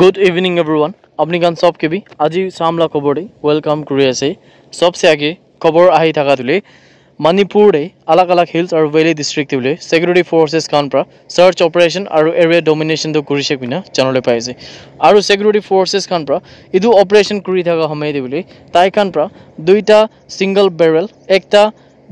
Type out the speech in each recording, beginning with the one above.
good evening everyone আপুনি কাৰণ চব কিবি আজি চাম লা খবৰ দেই ৱেলকাম কৰি আছে চবচে আগে খবৰ আহি থকা তুলি মণিপুৰ দেই আলাক আলাক হিলছ আৰু ভেলী ডিষ্ট্ৰিক্টিভলৈ ছেকুৰিটি ফ'ৰ্চেছ কাৰণ পৰা চাৰ্চ অপাৰেশ্যন আৰু এৰিয়া ডমিনেশ্যনটো কৰিছে কিনা জানলৈ পাইছে আৰু ছেকুৰিটি ফ'ৰ্চেছ কাৰণ পৰা এইটো অপাৰেশ্যন কৰি থকা সময়তে বুলি তাইখন পৰা দুইটা ছিংগল বেৰেল এটা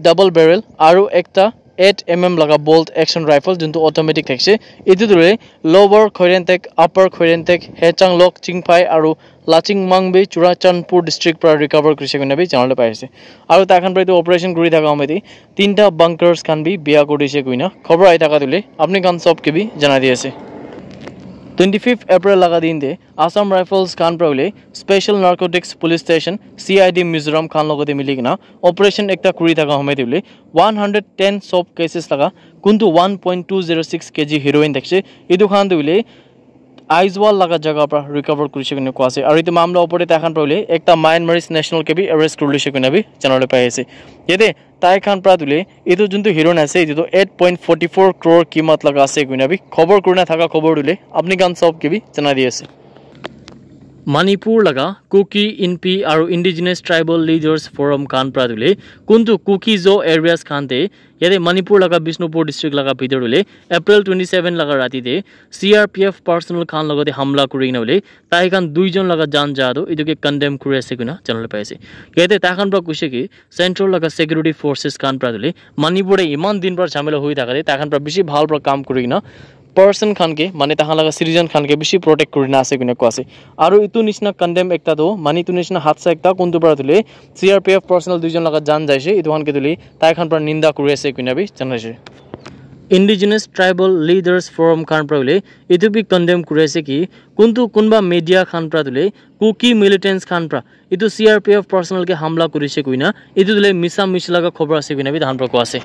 ডাবল বেৰেল আৰু এটা এইট এম এম লগা বল্ট একশ্যন ৰাইফল যোনটো অট'মেটিক থাকিছে এইটো দৰে লৱাৰ খৈৰেণ্টেক আপাৰ খৈৰেণ্টেক হেচাং লক চিংফাই আৰু লাচিং মাংবে চুৰাচানপুৰ ডিষ্ট্ৰিক্টৰ পৰা ৰিকভাৰ কৰিছে কোনে বি জানিবলৈ পাই আছে আৰু তাৰখন পৰা এইটো অপাৰেশ্যন কৰি থকা সময়তে তিনিটা বাংকাৰ্ছ খান বি বিয়া কৰি দিছে কোইনা খবৰ আহি থকা তুলি আপুনি কাম চব কিবি জনাই দি আছে ट्वेन्टी फिफ्थ एप्रिल लगा दिन दे आसाम राइफल्स खान प्रवले special narcotics police station C I D Mizoram खान लोग मिली किना ऑपरेशन एक समय दी वन हंड्रेड टेन सॉफ केसेस लगा कुन two one point two zero six K G heroin देखे इधु खान दुले আইজৱাল লগা জেগাৰ পৰা ৰিকভাৰ কৰিছে কিনে কোৱা আছে আৰু এইটো মামলাৰ ওপৰতে এখন পাবলৈ এটা মায়ানমাৰিজ নেশ্যনেল কেবি এৰেষ্ট কৰি লৈছে কিনে আমি চেনেলত পাই আছে ইয়াতে তাই খান পৰা তুলি এইটো যোনটো হিৰোইন আছে এইটো eight point forty four crore কিমত লগা আছে কোনাবি খবৰ কৰি নাথাকা খবৰ তুলি আপুনি গান চব কিবি জনাই দি আছে মণিপুৰ লগা কুকি ইনপি আৰু ইণ্ডিজিনাছ ট্ৰাইবেল লিডাৰ্ছ ফ'ৰম খান প্ৰাদুলে কিন্তু কুকি জ' এৰিয়াস খানতে ইয়াতে মণিপুৰ লগা বিষ্ণুপুৰ ডিষ্ট্ৰিক্ট লগা ভিতৰলে এপ্ৰিল টুৱেণ্টি সেভেন লগা ৰাতিতে C R P F personnel খান লগতে হামলা করে কিনা বলে তাই খান দুইজন লগা যান জাহাদো এটুকে কণ্ডেম কৰি আছে কিনা জানালে পাইছে ইয়াতে তাই খান পৰা কৈছে কি চেণ্ট্ৰেল লগা সিকিউৰিটি ফ'ৰ্চেছ খান প্ৰাদুলে মণিপুৰে ইমান দিন পৰ ঝামেলা হৈ থাকে তাই খান পৰা বেছি ভাল পৰ কাম কৰি কিনা পাৰ্চন খানকে মানে তাহাঁতক চিটিজেন খানকে বেছি প্ৰটেক্ট কৰি আছে কোনে কোৱা আছে আৰু ইটো নিচিনা কণ্ডেম একটা তো মানে ইটো নিচিনা হাতছা একটা কোনটো পৰা তুলি চি আৰ পি এফ জান যাইছে এইটো খানকে তুলি তাইখন পৰা নিন্দা কৰি আছে কোনে বি জানাইছে ইণ্ডিজিনাছ ট্ৰাইবেল লিডাৰ্ছ ফৰম খান পৰা বুলি ইটো বি কণ্ডেম কৰি আছে কি কোনটো কোনবা মিডিয়া খান পৰা তুলি কুকি মিলিটেণ্টছ খান পৰা ইটো চি আৰ পি এফ পাৰ্চনেলকে হামলা কৰিছে কোইনা এইটো তুলি মিছা মিছলাগা খবৰ আছে কোইনা বি তাহান পৰা কোৱা আছে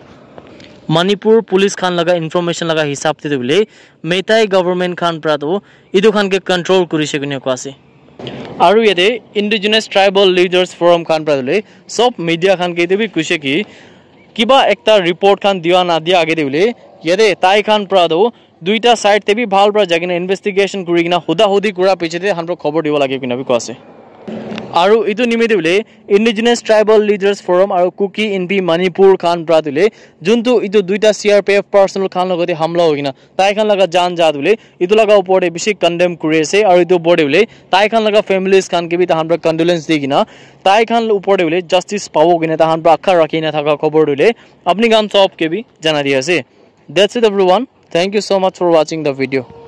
মণিপুৰ পুলিচ খান লগা ইনফৰ্মেশ্যন লগা হিচাপ দিয়ে বুলি মেটাই গভৰ্ণমেণ্ট খান পৰাটো ইটো খানকে কণ্ট্ৰল কৰিছে বুলি কোৱা আছে আৰু ইয়াতে ইণ্ডিজিনাছ ট্ৰাইবেল লিডাৰ্ছ ফৰাম খান পৰা বুলি চব মিডিয়া খানকে এইটো বুলি কৈছে কি কিবা এটা ৰিপৰ্ট খান দিয়া নাদিয়া আগে দিয়ে বুলি ইয়াতে তাই খান পৰাটো দুইটা ছাইড তেবি ভাল পৰা যায় কিনে ইনভেষ্টিগেশ্যন কৰি কিনে সোধা সুধি কৰাৰ পিছতে সিহঁতক খবৰ দিব লাগে কিনে বুলি কোৱা আছে আৰু এইটো নিমিত্তে বোলে ইণ্ডিজিনাছ ট্ৰাইবেল লিডাৰ্ছ ফ'ৰম আৰু কুকি ইন বি মণিপুৰ খান ব্ৰাদ বোলে যোনটো এইটো দুইটা C R P F personnel খান লগতে হামলা হৈ কিনা খান লগা জান জাত বোলে এইটো লগা ওপৰতে বেছি কণ্ডেম কৰি আছে আৰু এইটো ওপৰতে বোলে খান লগা ফেমিলিজ খান কিবি তাহান পৰা কণ্ডলেঞ্চ দি কিনা খান ওপৰতে বোলে জাষ্টিচ পাব কিনে তাহান পৰা আশা ৰাখি নাথাকা খবৰ দিলে আপুনি গান চব কিবি জনা দি আছে that's it every one thank you so' much for ৱাচিং দ্য ভিডিঅ'